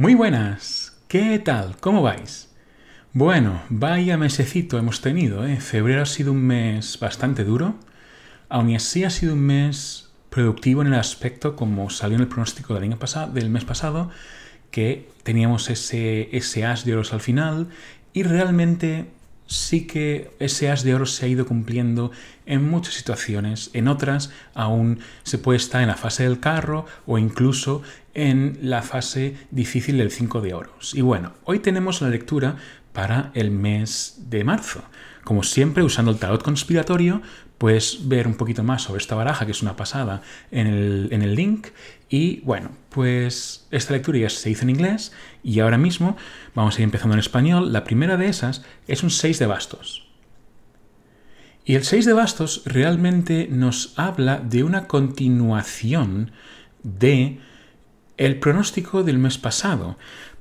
Muy buenas, ¿qué tal? ¿Cómo vais? Bueno, vaya mesecito hemos tenido, ¿eh? Febrero ha sido un mes bastante duro, aun así ha sido un mes productivo en el aspecto como salió en el pronóstico del, del mes pasado, que teníamos ese, ese as de oros al final y realmente sí que ese as de oro se ha ido cumpliendo en muchas situaciones, en otras aún se puede estar en la fase del carro o incluso en la fase difícil del 5 de oros. Y bueno, hoy tenemos la lectura para el mes de marzo, como siempre usando el tarot conspiratorio puedes ver un poquito más sobre esta baraja, que es una pasada, en el, link. Y bueno, pues esta lectura ya se hizo en inglés y ahora mismo vamos a ir empezando en español. La primera de esas es un 6 de bastos. Y el 6 de bastos realmente nos habla de una continuación de el pronóstico del mes pasado,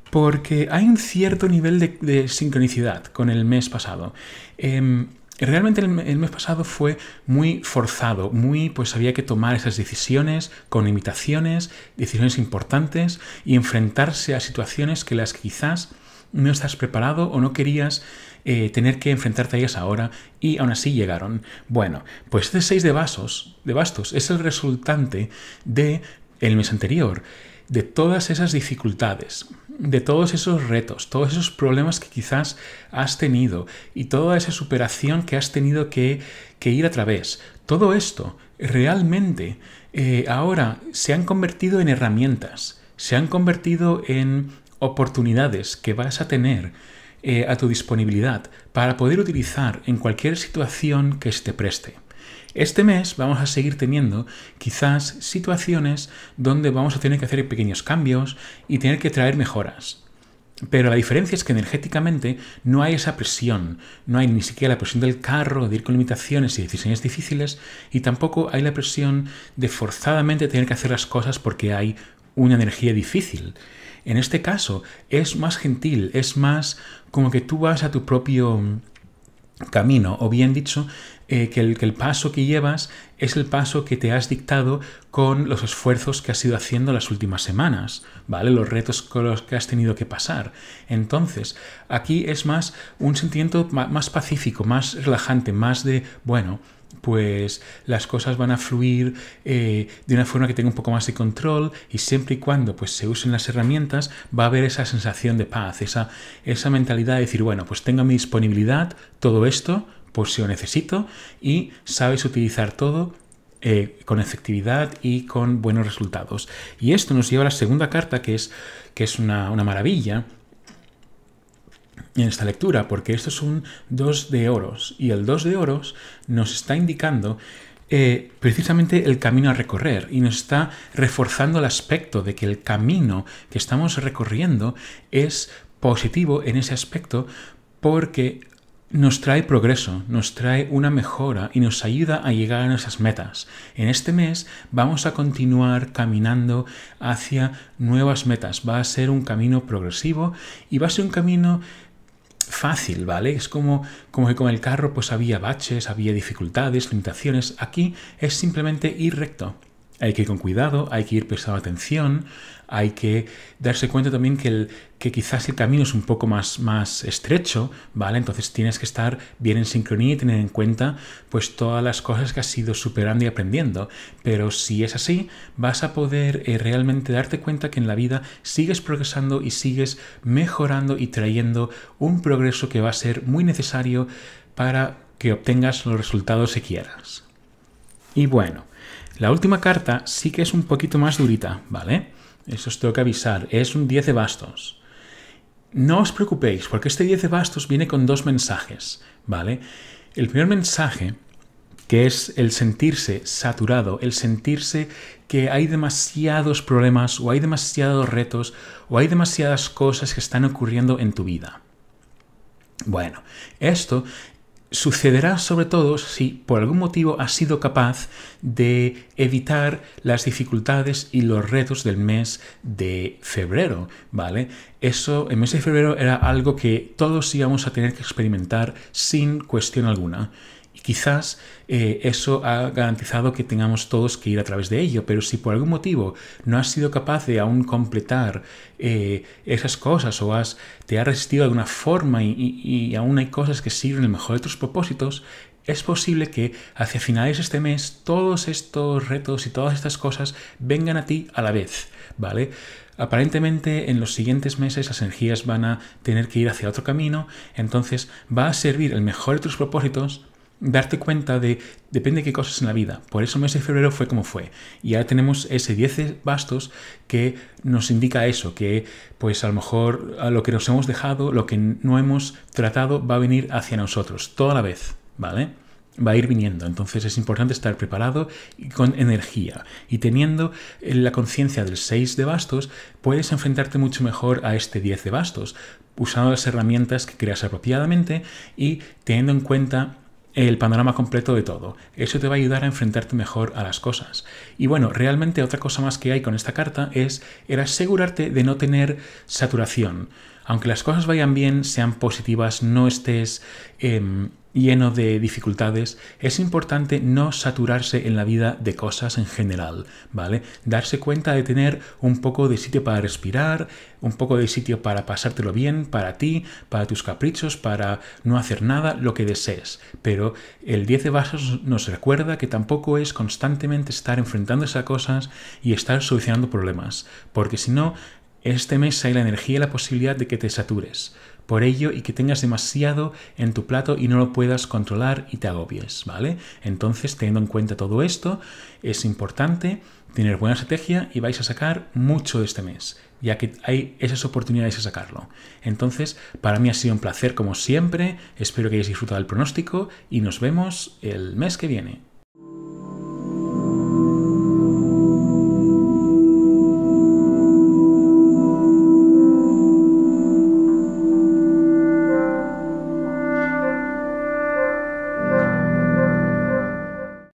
porque hay un cierto nivel de, sincronicidad con el mes pasado. Em, Realmente el, mes pasado fue muy forzado, muy pues había que tomar esas decisiones con limitaciones, decisiones importantes y enfrentarse a situaciones que las quizás no estás preparado o no querías eh, tener que enfrentarte a ellas ahora y aún así llegaron. Bueno, pues este 6 de, vasos, de bastos es el resultante de el mes anterior, de todas esas dificultades, de todos esos retos, todos esos problemas que quizás has tenido y toda esa superación que has tenido que, que ir a través. Todo esto realmente eh, ahora se han convertido en herramientas, se han convertido en oportunidades que vas a tener eh, a tu disponibilidad para poder utilizar en cualquier situación que se te preste. Este mes vamos a seguir teniendo quizás situaciones donde vamos a tener que hacer pequeños cambios y tener que traer mejoras. Pero la diferencia es que energéticamente no hay esa presión, no hay ni siquiera la presión del carro de ir con limitaciones y decisiones difíciles, y tampoco hay la presión de forzadamente tener que hacer las cosas porque hay una energía difícil. En este caso es más gentil, es más como que tú vas a tu propio camino, o bien dicho, eh, que, el, paso que llevas es el paso que te has dictado con los esfuerzos que has ido haciendo las últimas semanas, ¿vale? Los retos con los que has tenido que pasar. Entonces, aquí es más un sentimiento más pacífico, más relajante, más de, bueno, pues las cosas van a fluir eh, de una forma que tenga un poco más de control y siempre y cuando pues se usen las herramientas va a haber esa sensación de paz, esa, esa mentalidad de decir, bueno, pues tengo mi disponibilidad todo esto, por si lo necesito y sabes utilizar todo eh, con efectividad y con buenos resultados. Y esto nos lleva a la segunda carta, que es, que es una, maravilla en esta lectura, porque esto es un 2 de oros, y el 2 de oros nos está indicando eh, precisamente el camino a recorrer y nos está reforzando el aspecto de que el camino que estamos recorriendo es positivo en ese aspecto porque nos trae progreso, nos trae una mejora y nos ayuda a llegar a nuestras metas. En este mes vamos a continuar caminando hacia nuevas metas. Va a ser un camino progresivo y va a ser un camino fácil, ¿vale? Es como, como que con el carro pues había baches, había dificultades, limitaciones. Aquí es simplemente ir recto. Hay que ir con cuidado, hay que ir prestando atención, hay que darse cuenta también que, que quizás el camino es un poco más, más estrecho, ¿vale? Entonces tienes que estar bien en sincronía y tener en cuenta pues todas las cosas que has ido superando y aprendiendo. Pero si es así, vas a poder eh, realmente darte cuenta que en la vida sigues progresando y sigues mejorando y trayendo un progreso que va a ser muy necesario para que obtengas los resultados que quieras. Y bueno, la última carta sí que es un poquito más durita, ¿vale? Eso os tengo que avisar. Es un 10 de bastos. No os preocupéis, porque este 10 de bastos viene con dos mensajes, ¿vale? El primer mensaje, que es el sentirse saturado, el sentirse que hay demasiados problemas o hay demasiados retos o hay demasiadas cosas que están ocurriendo en tu vida. Bueno, esto sucederá sobre todo si por algún motivo ha sido capaz de evitar las dificultades y los retos del mes de febrero, ¿vale? Eso, el mes de febrero era algo que todos íbamos a tener que experimentar sin cuestión alguna quizás eh, eso ha garantizado que tengamos todos que ir a través de ello, pero si por algún motivo no has sido capaz de aún completar eh, esas cosas o te ha resistido de alguna forma y, y aún hay cosas que sirven el mejor de tus propósitos, es posible que hacia finales de este mes todos estos retos y todas estas cosas vengan a ti a la vez, ¿vale? Aparentemente en los siguientes meses las energías van a tener que ir hacia otro camino, entonces va a servir el mejor de tus propósitos darte cuenta de depende de qué cosas en la vida. Por eso el mes de febrero fue como fue. Y ahora tenemos ese 10 bastos que nos indica eso, que pues a lo mejor a lo que nos hemos dejado, lo que no hemos tratado, va a venir hacia nosotros, toda la vez, ¿vale? va a ir viniendo. Entonces es importante estar preparado y con energía. Y teniendo eh, la conciencia del 6 de bastos, puedes enfrentarte mucho mejor a este 10 de bastos, usando las herramientas que creas apropiadamente y teniendo en cuenta el panorama completo de todo. Eso te va a ayudar a enfrentarte mejor a las cosas. Y bueno, realmente otra cosa más que hay con esta carta es el asegurarte de no tener saturación aunque las cosas vayan bien, sean positivas, no estés em, lleno de dificultades, es importante no saturarse en la vida de cosas en general, ¿vale? Darse cuenta de tener un poco de sitio para respirar, un poco de sitio para pasártelo bien, para ti, para tus caprichos, para no hacer nada, lo que desees. Pero el 10 de vasos nos recuerda que tampoco es constantemente estar enfrentándose a cosas y estar solucionando problemas, porque si no, este mes hay la energía y la posibilidad de que te satures, por ello y que tengas demasiado en tu plato y no lo puedas controlar y te agobies, ¿vale? Entonces, teniendo en cuenta todo esto, es importante tener buena estrategia y vais a sacar mucho de este mes, ya que hay esas oportunidades de sacarlo. Entonces, para mí ha sido un placer como siempre, espero que hayáis disfrutado del pronóstico y nos vemos el mes que viene.